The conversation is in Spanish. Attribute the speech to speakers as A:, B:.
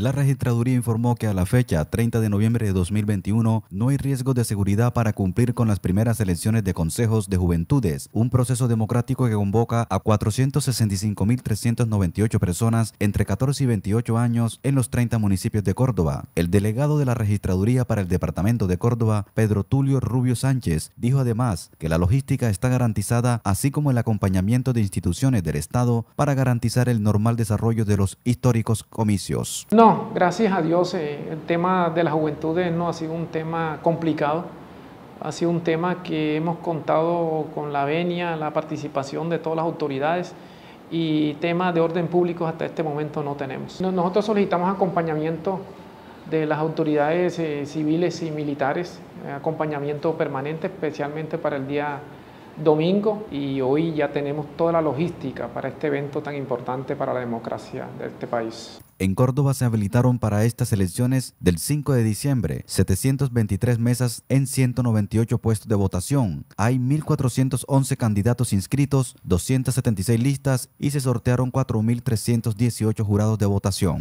A: La registraduría informó que a la fecha, 30 de noviembre de 2021, no hay riesgo de seguridad para cumplir con las primeras elecciones de consejos de juventudes, un proceso democrático que convoca a 465.398 personas entre 14 y 28 años en los 30 municipios de Córdoba. El delegado de la registraduría para el departamento de Córdoba, Pedro Tulio Rubio Sánchez, dijo además que la logística está garantizada, así como el acompañamiento de instituciones del Estado para garantizar el normal desarrollo de los históricos comicios
B: gracias a Dios eh, el tema de la juventud eh, no ha sido un tema complicado, ha sido un tema que hemos contado con la venia, la participación de todas las autoridades y temas de orden público hasta este momento no tenemos. Nosotros solicitamos acompañamiento de las autoridades eh, civiles y militares, acompañamiento permanente, especialmente para el día domingo y hoy ya tenemos toda la logística para este evento tan importante para la democracia de este país.
A: En Córdoba se habilitaron para estas elecciones del 5 de diciembre 723 mesas en 198 puestos de votación. Hay 1.411 candidatos inscritos, 276 listas y se sortearon 4.318 jurados de votación.